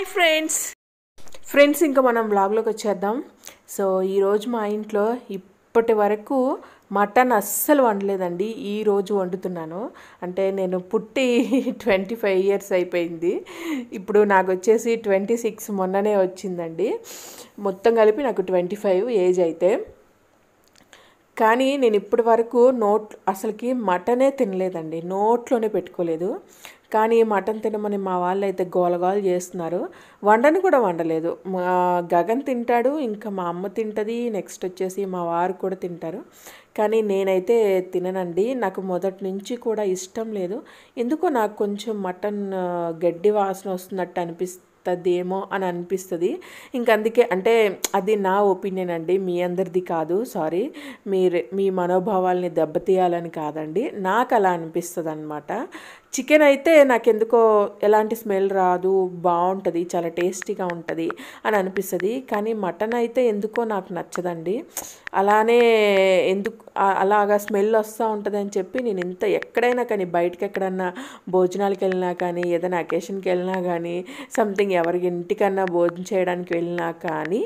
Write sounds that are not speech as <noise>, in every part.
hi friends friends ఇంకా మనం బ్లాగ్లోకి వచ్చేద్దాం సో ఈరోజు మా ఇంట్లో ఇప్పటి వరకు మటన్ అస్సలు వండలేదండి ఈరోజు వండుతున్నాను అంటే నేను పుట్టి ట్వంటీ ఫైవ్ ఇయర్స్ అయిపోయింది ఇప్పుడు నాకు వచ్చేసి ట్వంటీ సిక్స్ మొన్ననే వచ్చిందండి మొత్తం కలిపి నాకు ట్వంటీ ఫైవ్ ఏజ్ అయితే కానీ నేను ఇప్పటి వరకు నోట్ అసలుకి మటనే తినలేదండి నోట్లోనే పెట్టుకోలేదు కానీ మటన్ తినమని మా వాళ్ళు అయితే గోలగోలు చేస్తున్నారు వండని కూడా వండలేదు మా గగన్ తింటాడు ఇంకా మా అమ్మ తింటుంది నెక్స్ట్ వచ్చేసి మా వారు కూడా తింటారు కానీ నేనైతే తిననండి నాకు మొదటి నుంచి కూడా ఇష్టం లేదు ఎందుకో నాకు కొంచెం మటన్ గడ్డి వాసన వస్తున్నట్టు అనిపిస్తుంది ఏమో అని అనిపిస్తుంది అందుకే అంటే అది నా ఒపీనియన్ అండి మీ అందరిది కాదు సారీ మీరు మీ మనోభావాల్ని దెబ్బతీయాలని కాదండి నాకు అలా అనిపిస్తుంది అనమాట చికెన్ అయితే నాకెందుకో ఎలాంటి స్మెల్ రాదు బాగుంటుంది చాలా టేస్టీగా ఉంటుంది అని అనిపిస్తుంది కానీ మటన్ అయితే ఎందుకో నాకు నచ్చదండి అలానే ఎందుకు అలాగా స్మెల్ వస్తూ ఉంటుంది అని చెప్పి నేను ఇంత ఎక్కడైనా కానీ బయటకు ఎక్కడన్నా భోజనాలకు వెళ్ళినా కానీ ఏదైనా అకేషన్కి వెళ్ళినా కానీ సంథింగ్ ఎవరికి ఇంటికన్నా భోజనం చేయడానికి వెళ్ళినా కానీ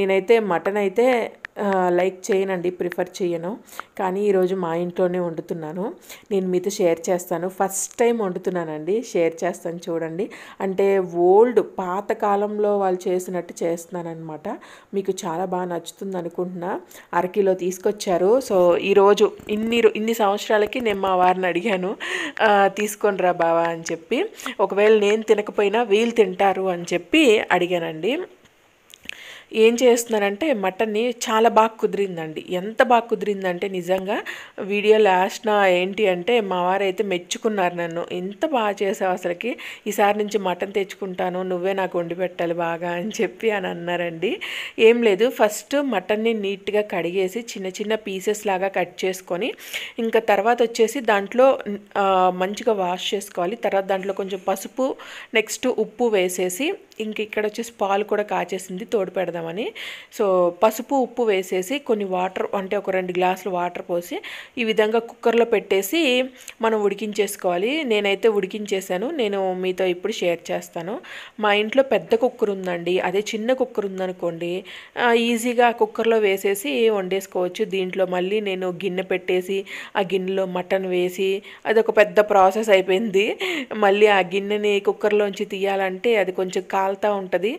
నేనైతే మటన్ అయితే లైక్ చేయనండి ప్రిఫర్ చేయను కానీ ఈరోజు మా ఇంట్లోనే వండుతున్నాను నేను మీతో షేర్ చేస్తాను ఫస్ట్ టైం వండుతున్నానండి షేర్ చేస్తాను చూడండి అంటే ఓల్డ్ పాతకాలంలో వాళ్ళు చేసినట్టు చేస్తున్నానమాట మీకు చాలా బాగా నచ్చుతుంది అనుకుంటున్నా అరకిలో తీసుకొచ్చారు సో ఈరోజు ఇన్ని ఇన్ని సంవత్సరాలకి నేను మా వారిని అడిగాను తీసుకొని రా బావా అని చెప్పి ఒకవేళ నేను తినకపోయినా వీళ్ళు తింటారు అని చెప్పి అడిగానండి ఏం చేస్తున్నారంటే మటన్ని చాలా బాగా కుదిరిందండి ఎంత బాగా కుదిరిందంటే నిజంగా వీడియో లాస్ట్న ఏంటి అంటే మా వారైతే మెచ్చుకున్నారు నన్ను ఎంత బాగా చేసావు అసలుకి ఈసారి నుంచి మటన్ తెచ్చుకుంటాను నువ్వే నాకు వండి పెట్టాలి బాగా అని చెప్పి అని అన్నారండి ఏం లేదు ఫస్ట్ మటన్ని నీట్గా కడిగేసి చిన్న చిన్న పీసెస్ లాగా కట్ చేసుకొని ఇంకా తర్వాత వచ్చేసి దాంట్లో మంచిగా వాష్ చేసుకోవాలి తర్వాత దాంట్లో కొంచెం పసుపు నెక్స్ట్ ఉప్పు వేసేసి ఇంక ఇక్కడ వచ్చేసి పాలు కూడా కాచేసింది తోడు పెడదాం వేసుకుందామని సో పసుపు ఉప్పు వేసేసి కొన్ని వాటర్ అంటే ఒక రెండు గ్లాసులు వాటర్ పోసి ఈ విధంగా కుక్కర్లో పెట్టేసి మనం ఉడికించేసుకోవాలి నేనైతే ఉడికించేసాను నేను మీతో ఇప్పుడు షేర్ చేస్తాను మా ఇంట్లో పెద్ద కుక్కర్ ఉందండి అదే చిన్న కుక్కర్ ఉందనుకోండి ఈజీగా కుక్కర్లో వేసేసి వండేసుకోవచ్చు దీంట్లో మళ్ళీ నేను గిన్నె పెట్టేసి ఆ గిన్నెలో మటన్ వేసి అది ఒక పెద్ద ప్రాసెస్ అయిపోయింది మళ్ళీ ఆ గిన్నెని కుక్కర్లోంచి తీయాలంటే అది కొంచెం కాలుతూ ఉంటుంది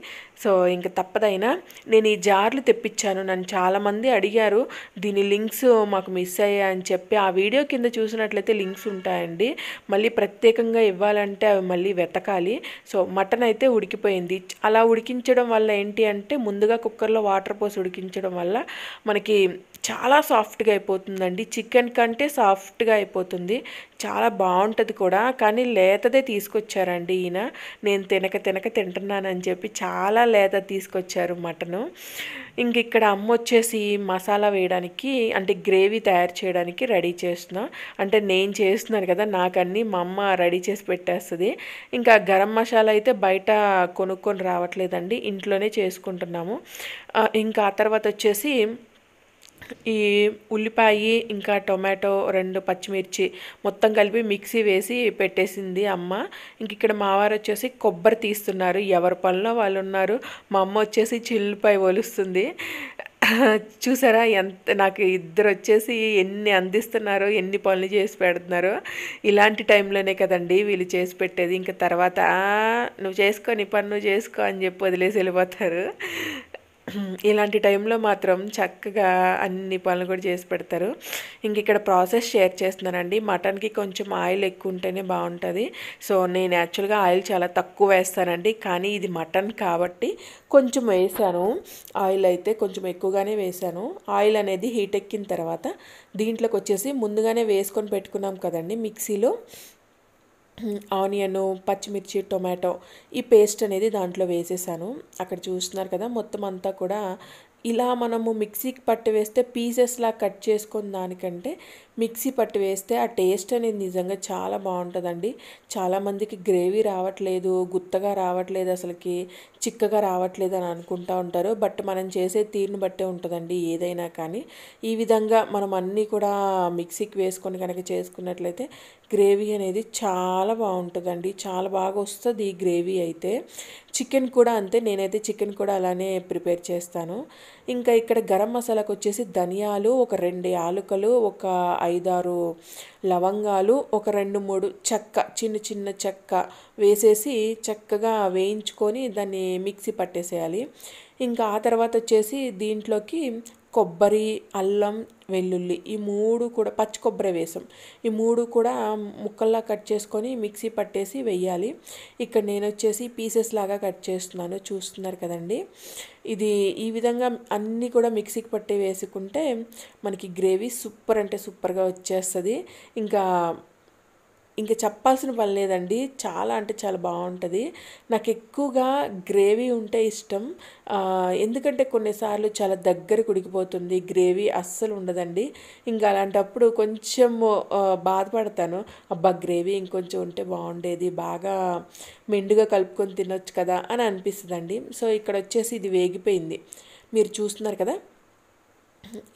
సో ఇంక తప్పదైనా నేను ఈ జార్లు తెప్పించాను నన్ను చాలామంది అడిగారు దీని లింక్స్ మాకు మిస్ అయ్యా అని చెప్పి ఆ వీడియో కింద చూసినట్లయితే లింక్స్ ఉంటాయండి మళ్ళీ ప్రత్యేకంగా ఇవ్వాలంటే అవి మళ్ళీ వెతకాలి సో మటన్ అయితే ఉడికిపోయింది అలా ఉడికించడం వల్ల ఏంటి అంటే ముందుగా కుక్కర్లో వాటర్ పోసి ఉడికించడం వల్ల మనకి చాలా సాఫ్ట్గా అయిపోతుందండి చికెన్ కంటే సాఫ్ట్గా అయిపోతుంది చాలా బాగుంటుంది కూడా కానీ లేతదే తీసుకొచ్చారండి ఈయన నేను తినక తినక తింటున్నానని చెప్పి చాలా లేత తీసుకొచ్చారు మటను ఇంక ఇక్కడ అమ్మ వచ్చేసి మసాలా వేయడానికి అంటే గ్రేవీ తయారు చేయడానికి రెడీ చేస్తున్నాం అంటే నేను చేస్తున్నాను కదా నాకన్నీ మా అమ్మ రెడీ చేసి పెట్టేస్తుంది ఇంకా గరం మసాలా అయితే బయట కొనుక్కొని రావట్లేదండి ఇంట్లోనే చేసుకుంటున్నాము ఇంకా ఆ తర్వాత వచ్చేసి ఈ ఉల్లిపాయ ఇంకా టొమాటో రెండు పచ్చిమిర్చి మొత్తం కలిపి మిక్సీ వేసి పెట్టేసింది అమ్మ ఇంక ఇక్కడ మావారు వచ్చేసి కొబ్బరి తీస్తున్నారు ఎవరి పనిలో వాళ్ళు ఉన్నారు మా అమ్మ వచ్చేసి చిల్లుపాయ ఒలుస్తుంది చూసారా ఎంత నాకు ఇద్దరు వచ్చేసి ఎన్ని అందిస్తున్నారో ఎన్ని పనులు చేసి పెడుతున్నారో ఇలాంటి టైంలోనే కదండి వీళ్ళు చేసి పెట్టేది ఇంకా తర్వాత నువ్వు చేసుకో నీ పని నువ్వు చేసుకో అని చెప్పి వదిలేసి వెళ్ళిపోతారు ఇలాంటి టైంలో మాత్రం చక్కగా అన్ని పనులు కూడా చేసి పెడతారు ఇంక ఇక్కడ ప్రాసెస్ షేర్ చేస్తున్నానండి మటన్కి కొంచెం ఆయిల్ ఎక్కువ ఉంటేనే బాగుంటుంది సో నేను యాక్చువల్గా ఆయిల్ చాలా తక్కువ వేస్తానండి కానీ ఇది మటన్ కాబట్టి కొంచెం వేసాను ఆయిల్ అయితే కొంచెం ఎక్కువగానే వేసాను ఆయిల్ అనేది హీట్ ఎక్కిన తర్వాత దీంట్లోకి వచ్చేసి ముందుగానే వేసుకొని పెట్టుకున్నాం కదండి మిక్సీలో ఆనియను పచ్చిమిర్చి టొమాటో ఈ పేస్ట్ అనేది దాంట్లో వేసేసాను అక్కడ చూస్తున్నారు కదా మొత్తం అంతా కూడా ఇలా మనము మిక్సీకి పట్టు వేస్తే పీసెస్లా కట్ చేసుకున్న దానికంటే మిక్సీ పట్టు వేస్తే ఆ టేస్ట్ అనేది నిజంగా చాలా బాగుంటుందండి చాలామందికి గ్రేవీ రావట్లేదు గుత్తగా రావట్లేదు అసలుకి చిక్కగా రావట్లేదు అని అనుకుంటూ ఉంటారు బట్ మనం చేసే తీరుని బట్టే ఉంటుందండి ఏదైనా కానీ ఈ విధంగా మనం అన్నీ కూడా మిక్సీకి వేసుకొని కనుక చేసుకున్నట్లయితే గ్రేవీ అనేది చాలా బాగుంటుందండి చాలా బాగా వస్తుంది ఈ గ్రేవీ అయితే చికెన్ కూడా అంతే నేనైతే చికెన్ కూడా అలానే ప్రిపేర్ చేస్తాను ఇంకా ఇక్కడ గరం మసాలాకు వచ్చేసి ధనియాలు ఒక రెండు యాలుకలు ఒక ఐదారు లవంగాలు ఒక రెండు మూడు చెక్క చిన్న చిన్న చెక్క వేసేసి చక్కగా వేయించుకొని దాన్ని మిక్సీ పట్టేసేయాలి ఇంకా ఆ తర్వాత వచ్చేసి దీంట్లోకి కొబ్బరి అల్లం వెల్లుల్లి ఈ మూడు కూడా పచ్చి కొబ్బరి వేసాం ఈ మూడు కూడా ముక్కల్లా కట్ చేసుకొని మిక్సీ పట్టేసి వెయ్యాలి ఇక్కడ నేను వచ్చేసి పీసెస్ లాగా కట్ చేస్తున్నాను చూస్తున్నారు కదండి ఇది ఈ విధంగా అన్నీ కూడా మిక్సీకి పట్టి వేసుకుంటే మనకి గ్రేవీ సూపర్ అంటే సూపర్గా వచ్చేస్తుంది ఇంకా ఇంకా చెప్పాల్సిన పని లేదండి చాలా అంటే చాలా బాగుంటుంది నాకు ఎక్కువగా గ్రేవీ ఉంటే ఇష్టం ఎందుకంటే కొన్నిసార్లు చాలా దగ్గర కుడికిపోతుంది గ్రేవీ అస్సలు ఉండదండి ఇంకా అలాంటప్పుడు కొంచెం బాధపడతాను అబ్బా గ్రేవీ ఇంకొంచెం ఉంటే బాగుండేది బాగా మెండుగా కలుపుకొని తినొచ్చు కదా అని అనిపిస్తుందండి సో ఇక్కడ వచ్చేసి ఇది వేగిపోయింది మీరు చూస్తున్నారు కదా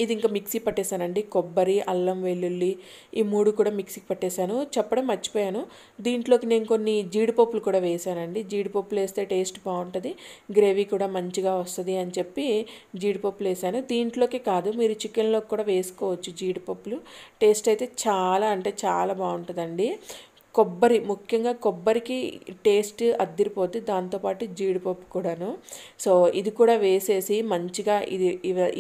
ఇది ఇంకా మిక్సీ పట్టేశానండి కొబ్బరి అల్లం వెల్లుల్లి ఈ మూడు కూడా మిక్సీకి పట్టేశాను చెప్పడం మర్చిపోయాను దీంట్లోకి నేను కొన్ని జీడిపప్పులు కూడా వేశానండి జీడిపప్పులు వేస్తే టేస్ట్ బాగుంటుంది గ్రేవీ కూడా మంచిగా వస్తుంది అని చెప్పి జీడిపప్పులు వేసాను దీంట్లోకి కాదు మీరు చికెన్లోకి కూడా వేసుకోవచ్చు జీడిపప్పులు టేస్ట్ అయితే చాలా అంటే చాలా బాగుంటుందండి కొబ్బరి ముఖ్యంగా కొబ్బరికి టేస్ట్ అద్దరిపోతే దాంతోపాటు జీడిపప్పు కూడాను సో ఇది కూడా వేసేసి మంచిగా ఇది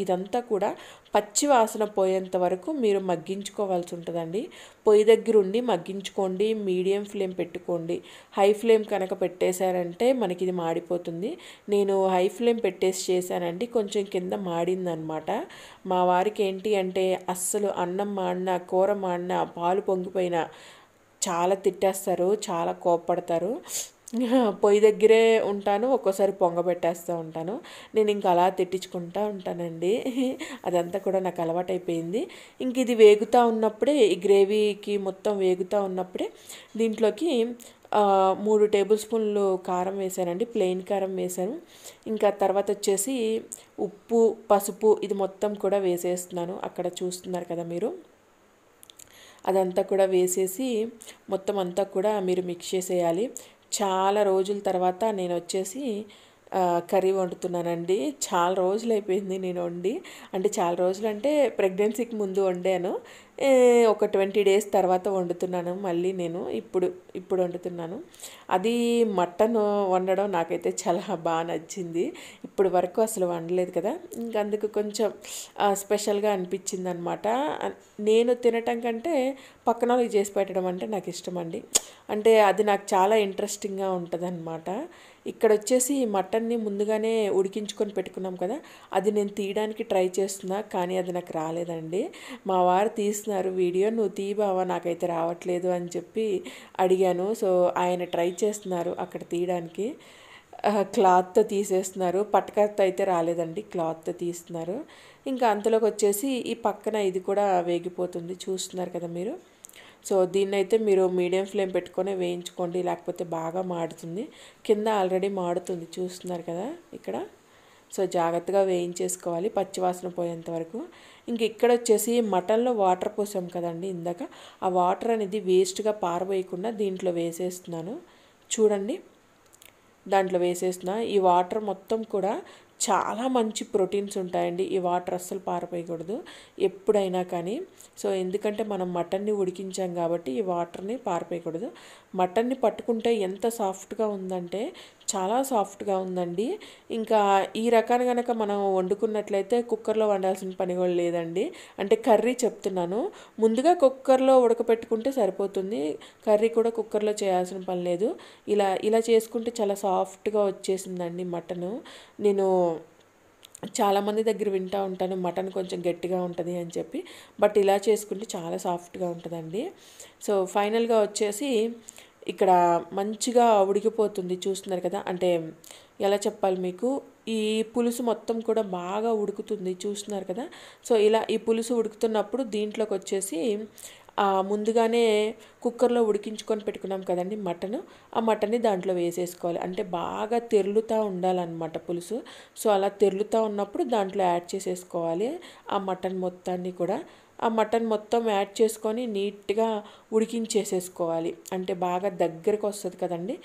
ఇదంతా కూడా పచ్చి వాసన పోయేంత వరకు మీరు మగ్గించుకోవాల్సి ఉంటుందండి పొయ్యి దగ్గర ఉండి మగ్గించుకోండి మీడియం ఫ్లేమ్ పెట్టుకోండి హై ఫ్లేమ్ కనుక పెట్టేశారంటే మనకి ఇది మాడిపోతుంది నేను హై ఫ్లేమ్ పెట్టేసి చేశానండి కొంచెం కింద మాడిందనమాట మా వారికి ఏంటి అంటే అస్సలు అన్నం మాడినా కూర మాడినా పాలు పొంగిపోయినా చాలా తిట్టేస్తారు చాలా కోప్పడతారు పొయ్యి దగ్గరే ఉంటాను ఒక్కోసారి పొంగబెట్టేస్తూ ఉంటాను నేను ఇంకా అలా తిట్టించుకుంటూ ఉంటానండి అదంతా కూడా నాకు అలవాటైపోయింది ఇంక ఇది వేగుతూ ఉన్నప్పుడే ఈ గ్రేవీకి మొత్తం వేగుతూ ఉన్నప్పుడే దీంట్లోకి మూడు టేబుల్ స్పూన్లు కారం వేశానండి ప్లెయిన్ కారం వేశాను ఇంకా తర్వాత వచ్చేసి ఉప్పు పసుపు ఇది మొత్తం కూడా వేసేస్తున్నాను అక్కడ చూస్తున్నారు కదా మీరు అదంతా కూడా వేసేసి మొత్తం అంతా కూడా మీరు మిక్స్ చేసేయాలి చాలా రోజుల తర్వాత నేను వచ్చేసి కర్రీ వండుతున్నానండి చాలా రోజులు అయిపోయింది నేను వండి అంటే చాలా రోజులు అంటే ప్రెగ్నెన్సీకి ముందు వండాను ఒక ట్వంటీ డేస్ తర్వాత వండుతున్నాను మళ్ళీ నేను ఇప్పుడు ఇప్పుడు వండుతున్నాను అది మటన్ వండడం నాకైతే చాలా బాగా నచ్చింది ఇప్పుడు వరకు అసలు వండలేదు కదా ఇంకందుకు కొంచెం స్పెషల్గా అనిపించింది అనమాట నేను తినటం కంటే పక్కన వాళ్ళకి చేసి పెట్టడం అంటే నాకు ఇష్టం అండి అంటే అది నాకు చాలా ఇంట్రెస్టింగ్గా ఉంటుంది ఇక్కడ వచ్చేసి మటన్ని ముందుగానే ఉడికించుకొని పెట్టుకున్నాం కదా అది నేను తీయడానికి ట్రై చేస్తున్నా కానీ అది నాకు రాలేదండి మా వారు తీస్తున్నారు వీడియో నువ్వు తీయబావా నాకైతే రావట్లేదు అని చెప్పి అడిగాను సో ఆయన ట్రై చేస్తున్నారు అక్కడ తీయడానికి క్లాత్తో తీసేస్తున్నారు పట్టకతో అయితే రాలేదండి క్లాత్తో తీస్తున్నారు ఇంకా అంతలోకి వచ్చేసి ఈ పక్కన ఇది కూడా వేగిపోతుంది చూస్తున్నారు కదా మీరు సో దీన్నైతే మీరు మీడియం ఫ్లేమ్ పెట్టుకొని వేయించుకోండి లేకపోతే బాగా మాడుతుంది కింద ఆల్రెడీ మాడుతుంది చూస్తున్నారు కదా ఇక్కడ సో జాగ్రత్తగా వేయించేసుకోవాలి పచ్చివాసన పోయేంత వరకు ఇంక ఇక్కడ వచ్చేసి మటన్లో వాటర్ పోసాం కదండి ఇందాక ఆ వాటర్ అనేది వేస్ట్గా పారబోయకుండా దీంట్లో వేసేస్తున్నాను చూడండి దాంట్లో వేసేస్తున్నా ఈ వాటర్ మొత్తం కూడా చాలా మంచి ప్రోటీన్స్ ఉంటాయండి ఈ వాటర్ అస్సలు పారిపోయకూడదు ఎప్పుడైనా కానీ సో ఎందుకంటే మనం మటన్ని ఉడికించాం కాబట్టి ఈ వాటర్ని పారిపోయకూడదు మటన్ని పట్టుకుంటే ఎంత సాఫ్ట్గా ఉందంటే చాలా సాఫ్ట్గా ఉందండి ఇంకా ఈ రకాన్ని కనుక మనం వండుకున్నట్లయితే కుక్కర్లో వండాల్సిన పని కూడా లేదండి అంటే కర్రీ చెప్తున్నాను ముందుగా కుక్కర్లో ఉడకపెట్టుకుంటే సరిపోతుంది కర్రీ కూడా కుక్కర్లో చేయాల్సిన పని లేదు ఇలా ఇలా చేసుకుంటే చాలా సాఫ్ట్గా వచ్చేసిందండి మటను నేను చాలామంది దగ్గర వింటూ ఉంటాను మటన్ కొంచెం గట్టిగా ఉంటుంది అని చెప్పి బట్ ఇలా చేసుకుంటే చాలా సాఫ్ట్గా ఉంటుందండి సో ఫైనల్గా వచ్చేసి ఇక్కడ మంచిగా ఉడికిపోతుంది చూస్తున్నారు కదా అంటే ఎలా చెప్పాలి మీకు ఈ పులుసు మొత్తం కూడా బాగా ఉడుకుతుంది చూస్తున్నారు కదా సో ఇలా ఈ పులుసు ఉడుకుతున్నప్పుడు దీంట్లోకి వచ్చేసి ముందుగానే కుక్కర్లో ఉడికించుకొని పెట్టుకున్నాం కదండి మటన్ ఆ మటన్ని దాంట్లో వేసేసుకోవాలి అంటే బాగా తెరులుతూ ఉండాలన్నమాట పులుసు సో అలా తెరులుతూ ఉన్నప్పుడు దాంట్లో యాడ్ చేసేసుకోవాలి ఆ మటన్ మొత్తాన్ని కూడా ఆ మటన్ మొత్తం యాడ్ చేసుకొని నీట్గా ఉడికించేసేసుకోవాలి అంటే బాగా దగ్గరకు వస్తుంది కదండి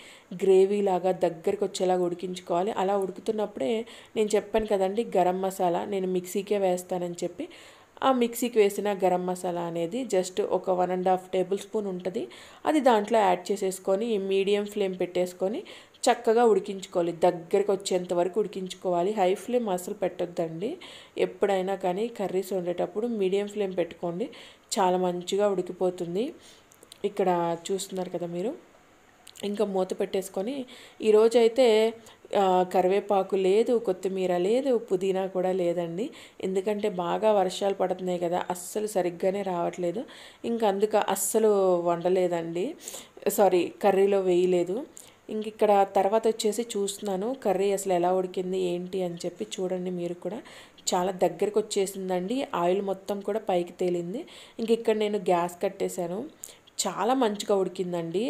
గ్రేవీ లాగా దగ్గరకు వచ్చేలాగా ఉడికించుకోవాలి అలా ఉడుకుతున్నప్పుడే నేను చెప్పాను కదండి గరం మసాలా నేను మిక్సీకే వేస్తానని చెప్పి ఆ మిక్సీకి వేసిన గరం మసాలా అనేది జస్ట్ ఒక one and half tablespoon ఉంటుంది అది దాంట్లో యాడ్ చేసేసుకొని మీడియం ఫ్లేమ్ పెట్టేసుకొని చక్కగా ఉడికించుకోవాలి దగ్గరికి వచ్చేంత వరకు ఉడికించుకోవాలి హై ఫ్లేమ్ అసలు పెట్టొద్దండి ఎప్పుడైనా కానీ కర్రీస్ వండేటప్పుడు మీడియం ఫ్లేమ్ పెట్టుకోండి చాలా మంచిగా ఉడికిపోతుంది ఇక్కడ చూస్తున్నారు కదా మీరు ఇంకా మూత పెట్టేసుకొని ఈరోజైతే కరివేపాకు లేదు కొత్తిమీర లేదు పుదీనా కూడా లేదండి ఎందుకంటే బాగా వర్షాలు పడుతున్నాయి కదా అస్సలు సరిగ్గానే రావట్లేదు ఇంకా అందుకు అస్సలు వండలేదండి సారీ కర్రీలో వేయలేదు ఇంక ఇక్కడ తర్వాత వచ్చేసి చూస్తున్నాను కర్రీ అసలు ఎలా ఉడికింది ఏంటి అని చెప్పి చూడండి మీరు కూడా చాలా దగ్గరకు వచ్చేసిందండి ఆయిల్ మొత్తం కూడా పైకి తేలింది ఇంక ఇక్కడ నేను గ్యాస్ కట్టేశాను చాలా మంచిగా ఉడికిందండి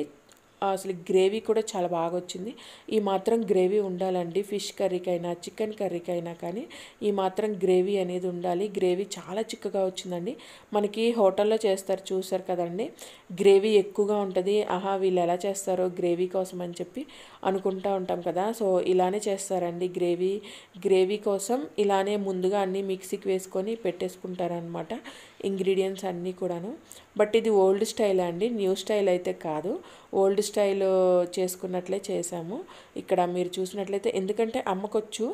అసలు గ్రేవీ కూడా చాలా బాగా వచ్చింది ఈ మాత్రం గ్రేవీ ఉండాలండి ఫిష్ కర్రీకైనా చికెన్ కర్రీకైనా కానీ ఈ మాత్రం గ్రేవీ అనేది ఉండాలి గ్రేవీ చాలా చిక్కగా వచ్చిందండి మనకి హోటల్లో చేస్తారు చూసారు కదండి గ్రేవీ ఎక్కువగా ఉంటుంది ఆహా వీళ్ళు ఎలా చేస్తారో గ్రేవీ కోసం అని చెప్పి అనుకుంటా ఉంటాం కదా సో ఇలానే చేస్తారండి గ్రేవీ గ్రేవీ కోసం ఇలానే ముందుగా అన్నీ మిక్సీకి వేసుకొని పెట్టేసుకుంటారనమాట ఇంగ్రీడియంట్స్ అన్నీ కూడాను బట్ ఇది ఓల్డ్ స్టైల్ అండి న్యూ స్టైల్ అయితే కాదు ఓల్డ్ స్టైల్ చేసుకున్నట్లే చేశాము ఇక్కడ మీరు చూసినట్లయితే ఎందుకంటే అమ్మకొచ్చు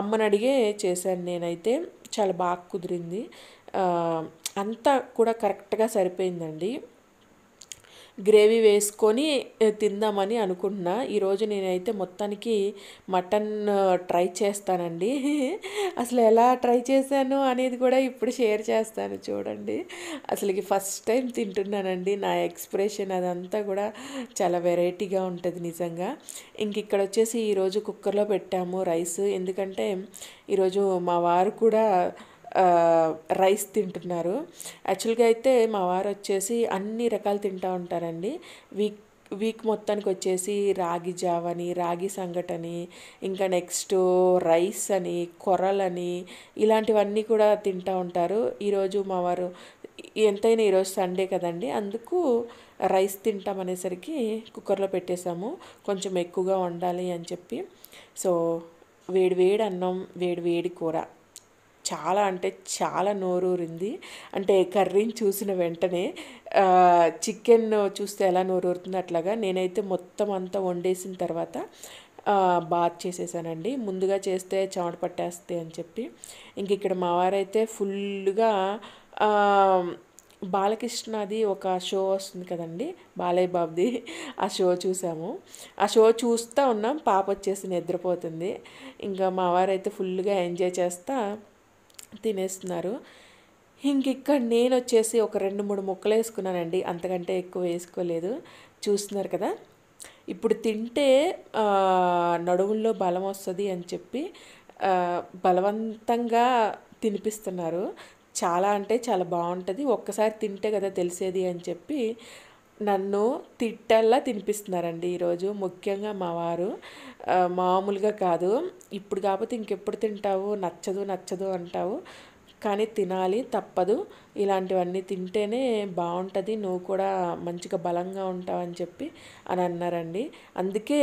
అమ్మని అడిగే చేశాను నేనైతే చాలా బాగా కుదిరింది అంతా కూడా కరెక్ట్గా సరిపోయిందండి గ్రేవీ వేసుకొని తిందామని అనుకుంటున్నా ఈరోజు నేనైతే మొత్తానికి మటన్ ట్రై చేస్తానండి <laughs> అసలు ఎలా ట్రై చేశాను అనేది కూడా ఇప్పుడు షేర్ చేస్తాను చూడండి అసలుకి ఫస్ట్ టైం తింటున్నానండి నా ఎక్స్ప్రెషన్ అదంతా కూడా చాలా వెరైటీగా ఉంటుంది నిజంగా ఇంక ఇక్కడ వచ్చేసి ఈరోజు కుక్కర్లో పెట్టాము రైస్ ఎందుకంటే ఈరోజు మా వారు కూడా రైస్ తింటున్నారు యాక్చువల్గా అయితే మా వారు వచ్చేసి అన్ని రకాలు తింటూ ఉంటారండి వీక్ వీక్ మొత్తానికి వచ్చేసి రాగి జావని రాగి సంగటని ఇంకా నెక్స్ట్ రైస్ అని కొరలని ఇలాంటివన్నీ కూడా తింటూ ఉంటారు ఈరోజు మా వారు ఎంతైనా ఈరోజు సండే కదండి అందుకు రైస్ తింటాం అనేసరికి కుక్కర్లో పెట్టేశాము కొంచెం ఎక్కువగా వండాలి అని చెప్పి సో వేడి వేడి అన్నం వేడి వేడి కూర చాలా అంటే చాలా నోరూరింది అంటే కర్రీని చూసిన వెంటనే చికెన్ చూస్తే ఎలా నోరూరుతుంది అట్లాగా నేనైతే మొత్తం అంతా వండేసిన తర్వాత బాత్ చేసేసానండి ముందుగా చేస్తే చమట పట్టేస్తే అని చెప్పి ఇంక ఇక్కడ మా వారైతే ఫుల్గా బాలకృష్ణది ఒక షో వస్తుంది కదండి బాలయ్య బాబుది ఆ షో చూసాము ఆ షో చూస్తూ ఉన్నాం పాప వచ్చేసి నిద్రపోతుంది ఇంకా మా వారైతే ఫుల్గా ఎంజాయ్ చేస్తా తినేస్తున్నారు ఇంక ఇక్కడ నేను వచ్చేసి ఒక రెండు మూడు ముక్కలు వేసుకున్నానండి అంతకంటే ఎక్కువ వేసుకోలేదు చూస్తున్నారు కదా ఇప్పుడు తింటే నడువుల్లో బలం వస్తుంది అని చెప్పి బలవంతంగా తినిపిస్తున్నారు చాలా అంటే చాలా బాగుంటుంది ఒక్కసారి తింటే కదా తెలిసేది అని చెప్పి నన్ను తిట్టల్లా తినిపిస్తున్నారండి ఈరోజు ముఖ్యంగా మా వారు మామూలుగా కాదు ఇప్పుడు కాకపోతే ఇంకెప్పుడు తింటావు నచ్చదు నచ్చదు అంటావు కానీ తినాలి తప్పదు ఇలాంటివన్నీ తింటేనే బాగుంటుంది నువ్వు కూడా మంచిగా బలంగా ఉంటావు అని చెప్పి అని అన్నారండి అందుకే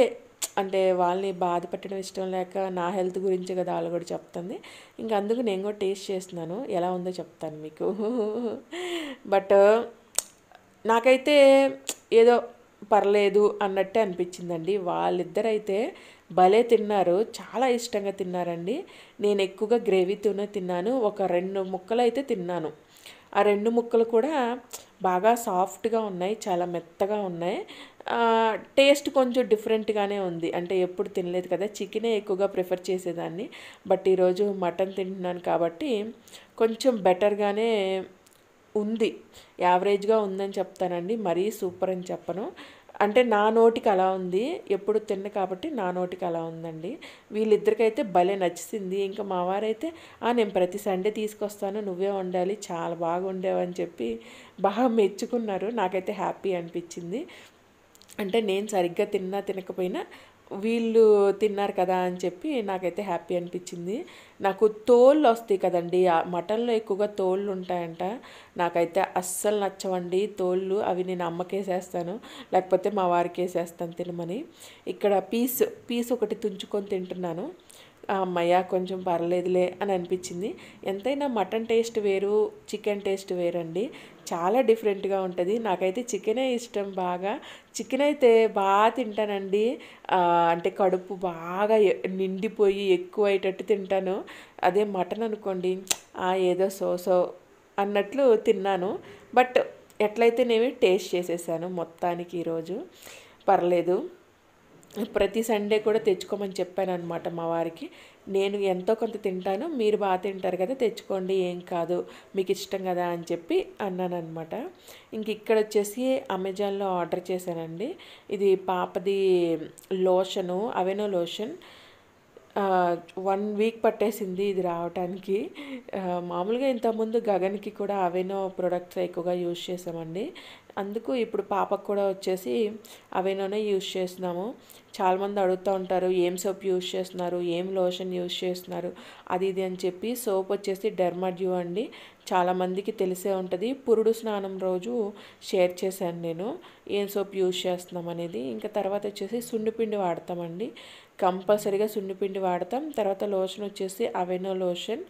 అంటే వాళ్ళని బాధ పెట్టడం ఇష్టం లేక నా హెల్త్ గురించి కదా వాళ్ళు కూడా చెప్తుంది ఇంకా అందుకు నేను కూడా టేస్ట్ చేస్తున్నాను ఎలా ఉందో చెప్తాను మీకు బట్ నాకైతే ఏదో పర్లేదు అన్నట్టే అనిపించిందండి వాళ్ళిద్దరైతే భలే తిన్నారు చాలా ఇష్టంగా తిన్నారండి నేను ఎక్కువగా గ్రేవీతోనే తిన్నాను ఒక రెండు ముక్కలు అయితే తిన్నాను ఆ రెండు ముక్కలు కూడా బాగా సాఫ్ట్గా ఉన్నాయి చాలా మెత్తగా ఉన్నాయి టేస్ట్ కొంచెం డిఫరెంట్గానే ఉంది అంటే ఎప్పుడు తినలేదు కదా చికెనే ఎక్కువగా ప్రిఫర్ చేసేదాన్ని బట్ ఈరోజు మటన్ తింటున్నాను కాబట్టి కొంచెం బెటర్గానే ఉంది యావరేజ్గా ఉందని చెప్తానండి మరీ సూపర్ అని చెప్పను అంటే నా నోటికి అలా ఉంది ఎప్పుడు తిన్న కాబట్టి నా నోటికి అలా ఉందండి వీళ్ళిద్దరికైతే భలే నచ్చింది ఇంకా మా వారైతే నేను ప్రతి సండే తీసుకొస్తాను నువ్వే వండాలి చాలా బాగుండేవని చెప్పి బాగా మెచ్చుకున్నారు నాకైతే హ్యాపీ అనిపించింది అంటే నేను సరిగ్గా తిన్నా తినకపోయినా వీళ్ళు తిన్నారు కదా అని చెప్పి నాకైతే హ్యాపీ అనిపించింది నాకు తోళ్ళు వస్తాయి కదండి మటన్లో ఎక్కువగా తోళ్ళు ఉంటాయంట నాకైతే అస్సలు నచ్చవండి తోళ్ళు అవి నేను అమ్మకేసేస్తాను లేకపోతే మా వారికి వేసేస్తాను తినమని ఇక్కడ పీస్ పీస్ ఒకటి తుంచుకొని తింటున్నాను అమ్మయ్య కొంచెం పర్లేదులే అని అనిపించింది ఎంతైనా మటన్ టేస్ట్ వేరు చికెన్ టేస్ట్ వేరండి చాలా డిఫరెంట్గా ఉంటుంది నాకైతే చికెనే ఇష్టం బాగా చికెన్ అయితే బాగా తింటానండి అంటే కడుపు బాగా నిండిపోయి ఎక్కువ అయ్యేటట్టు తింటాను అదే మటన్ అనుకోండి ఏదో సోసో అన్నట్లు తిన్నాను బట్ ఎట్లయితేనేమి టేస్ట్ చేసేసాను మొత్తానికి ఈరోజు పర్లేదు ప్రతి సండే కూడా తెచ్చుకోమని చెప్పాను అనమాట మా వారికి నేను ఎంతో కొంత తింటాను మీరు బాగా తింటారు కదా తెచ్చుకోండి ఏం కాదు మీకు ఇష్టం కదా అని చెప్పి అన్నాను అనమాట ఇంక ఇక్కడ వచ్చేసి అమెజాన్లో ఆర్డర్ చేశానండి ఇది పాపది lotion Aveeno lotion one week పట్టేసింది ఇది రావటానికి మామూలుగా ఇంతకుముందు గగన్కి కూడా అవెనో ప్రొడక్ట్స్ ఎక్కువగా యూజ్ చేసామండి అందుకు ఇప్పుడు పాపకు కూడా వచ్చేసి అవేనోనే యూజ్ చేస్తున్నాము చాలామంది అడుగుతూ ఉంటారు ఏం సోప్ యూజ్ చేస్తున్నారు ఏం లోషన్ యూజ్ చేస్తున్నారు అది ఇది అని చెప్పి సోప్ వచ్చేసి డెర్మాడ్యూ అండి చాలామందికి తెలిసే ఉంటుంది పురుడు స్నానం రోజు షేర్ చేశాను నేను ఏం సోప్ యూజ్ చేస్తున్నాం అనేది ఇంకా తర్వాత వచ్చేసి సుండిపిండి వాడతామండి కంపల్సరీగా సున్నిపిండి వాడతాం తర్వాత లోషన్ వచ్చేసి అవెనో లోషన్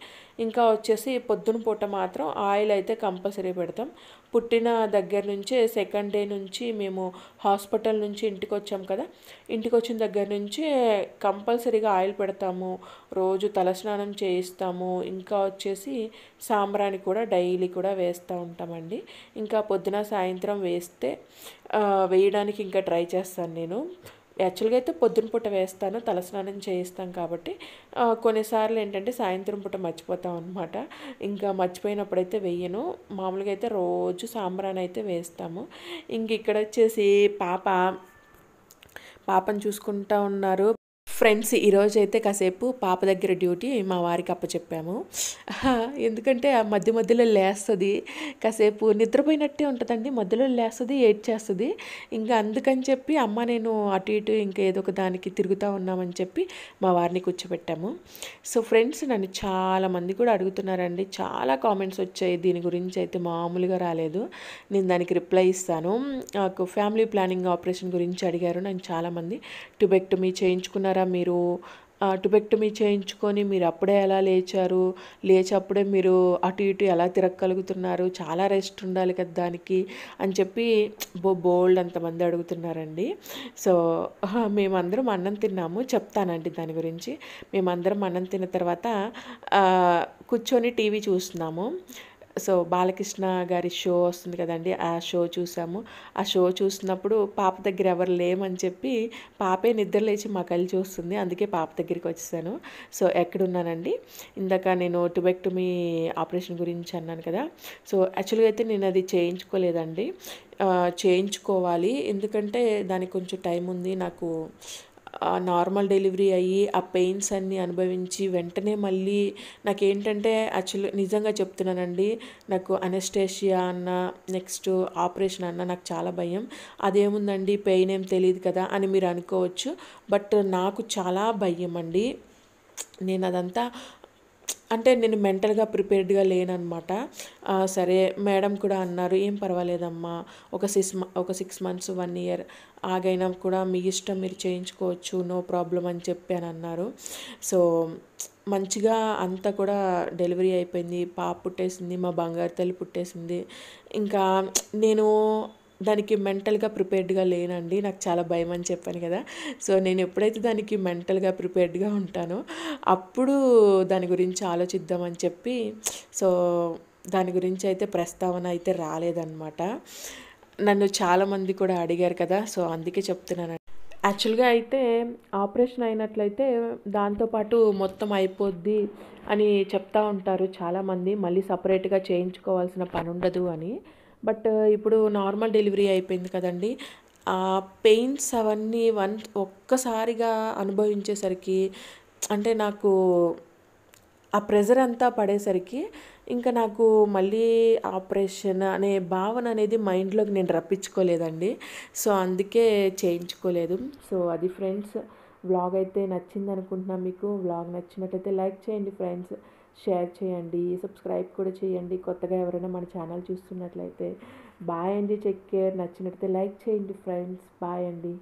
ఇంకా వచ్చేసి పొద్దున పూట మాత్రం ఆయిల్ అయితే కంపల్సరీ పెడతాం పుట్టిన దగ్గర నుంచే సెకండ్ డే నుంచి మేము హాస్పిటల్ నుంచి ఇంటికి వచ్చాం కదా ఇంటికి వచ్చిన దగ్గర నుంచి కంపల్సరీగా ఆయిల్ పెడతాము రోజు తలస్నానం చేయిస్తాము ఇంకా వచ్చేసి సాంబ్రాణి కూడా డైలీ కూడా వేస్తూ ఉంటామండి ఇంకా పొద్దున సాయంత్రం వేస్తే వేయడానికి ఇంకా ట్రై చేస్తాను నేను యాక్చువల్గా అయితే పొద్దున పూట వేస్తాను తలస్నానం చేయిస్తాం కాబట్టి కొన్నిసార్లు ఏంటంటే సాయంత్రం పూట మర్చిపోతాం అనమాట ఇంకా మర్చిపోయినప్పుడైతే వెయ్యను మామూలుగా అయితే రోజు సాంబ్రాన్ అయితే వేస్తాము ఇంక ఇక్కడ వచ్చేసి పాప పాపను చూసుకుంటా ఉన్నారు ఫ్రెండ్స్ ఈరోజు అయితే కాసేపు పాప దగ్గర డ్యూటీ మా వారికి అప్పచెప్పాము ఎందుకంటే ఆ మధ్య మధ్యలో లేస్తుంది కాసేపు నిద్రపోయినట్టే ఉంటుందండి మధ్యలో లేస్తుంది ఏడ్ చేస్తుంది ఇంకా అందుకని చెప్పి అమ్మ నేను అటు ఇటు ఇంకా ఏదో ఒక దానికి తిరుగుతూ ఉన్నామని చెప్పి మా వారిని కూర్చోబెట్టాము సో ఫ్రెండ్స్ నన్ను చాలామంది కూడా అడుగుతున్నారండి చాలా కామెంట్స్ వచ్చాయి దీని గురించి అయితే మామూలుగా రాలేదు నేను దానికి రిప్లై ఇస్తాను నాకు ఫ్యామిలీ ప్లానింగ్ ఆపరేషన్ గురించి అడిగారు నన్ను చాలామంది టుబెక్టమీ చేయించుకున్నారా మీరు మీ చేయించుకొని మీరు అప్పుడే ఎలా లేచారు లేచప్పుడే మీరు అటు ఇటు ఎలా తిరగగలుగుతున్నారు చాలా రెస్ట్ ఉండాలి కదా దానికి అని చెప్పి బో బోల్డ్ అంతమంది అడుగుతున్నారండి సో మేమందరం అన్నం తిన్నాము చెప్తానండి దాని గురించి మేమందరం అన్నం తిన్న తర్వాత కూర్చొని టీవీ చూస్తున్నాము సో బాలకృష్ణ గారి షో వస్తుంది కదండి ఆ షో చూసాము ఆ షో చూసినప్పుడు పాప దగ్గర ఎవరు లేమని చెప్పి పాపే నిద్ర లేచి మా కళ్ళు చూస్తుంది అందుకే పాప దగ్గరికి వచ్చేసాను సో ఎక్కడున్నానండి ఇందాక నేను టుబెక్టమీ ఆపరేషన్ గురించి అన్నాను కదా సో యాక్చువల్గా అయితే నేను అది చేయించుకోలేదండి చేయించుకోవాలి ఎందుకంటే దానికి కొంచెం టైం ఉంది నాకు నార్మల్ డెలివరీ అయ్యి ఆ పెయిన్స్ అన్నీ అనుభవించి వెంటనే మళ్ళీ నాకేంటంటే యాక్చువల్ నిజంగా చెప్తున్నానండి నాకు అనెస్టేషియా అన్న నెక్స్ట్ ఆపరేషన్ అన్న నాకు చాలా భయం అదేముందండి పెయిన్ ఏం తెలియదు కదా అని మీరు అనుకోవచ్చు బట్ నాకు చాలా భయం అండి నేను అదంతా అంటే నేను మెంటల్గా ప్రిపేర్డ్గా లేనమాట సరే మేడం కూడా అన్నారు ఏం పర్వాలేదమ్మా ఒక సిక్స్ ఒక సిక్స్ మంత్స్ వన్ ఇయర్ ఆగైనా కూడా మీ ఇష్టం మీరు చేయించుకోవచ్చు నో ప్రాబ్లం అని చెప్పి అని అన్నారు సో మంచిగా అంతా కూడా డెలివరీ అయిపోయింది పాప పుట్టేసింది మా బంగారు తల్లి పుట్టేసింది ఇంకా నేను దానికి మెంటల్గా ప్రిపేర్డ్గా లేనండి నాకు చాలా భయం అని చెప్పాను కదా సో నేను ఎప్పుడైతే దానికి మెంటల్గా ప్రిపేర్డ్గా ఉంటానో అప్పుడు దాని గురించి ఆలోచిద్దామని చెప్పి సో దాని గురించి అయితే ప్రస్తావన అయితే రాలేదన్నమాట నన్ను చాలామంది కూడా అడిగారు కదా సో అందుకే చెప్తున్నాను యాక్చువల్గా అయితే ఆపరేషన్ అయినట్లయితే దాంతోపాటు మొత్తం అయిపోద్ది అని చెప్తా ఉంటారు చాలామంది మళ్ళీ సపరేట్గా చేయించుకోవాల్సిన పని ఉండదు అని బట్ ఇప్పుడు నార్మల్ డెలివరీ అయిపోయింది కదండి ఆ పెయిన్స్ అవన్నీ వన్ ఒక్కసారిగా అనుభవించేసరికి అంటే నాకు ఆ ప్రెజర్ అంతా పడేసరికి ఇంకా నాకు మళ్ళీ ఆపరేషన్ అనే భావన అనేది మైండ్లోకి నేను రప్పించుకోలేదండి సో అందుకే చేయించుకోలేదు సో అది ఫ్రెండ్స్ వ్లాగ్ అయితే నచ్చింది అనుకుంటున్నాను మీకు వ్లాగ్ నచ్చినట్టయితే లైక్ చేయండి ఫ్రెండ్స్ షేర్ చేయండి సబ్స్క్రైబ్ కూడా చేయండి కొత్తగా ఎవరైనా మన ఛానల్ చూస్తున్నట్లయితే బాయ్ అండి టేక్ కేర్ నచ్చినట్లయితే లైక్ చేయండి ఫ్రెండ్స్ బాయ్ అండి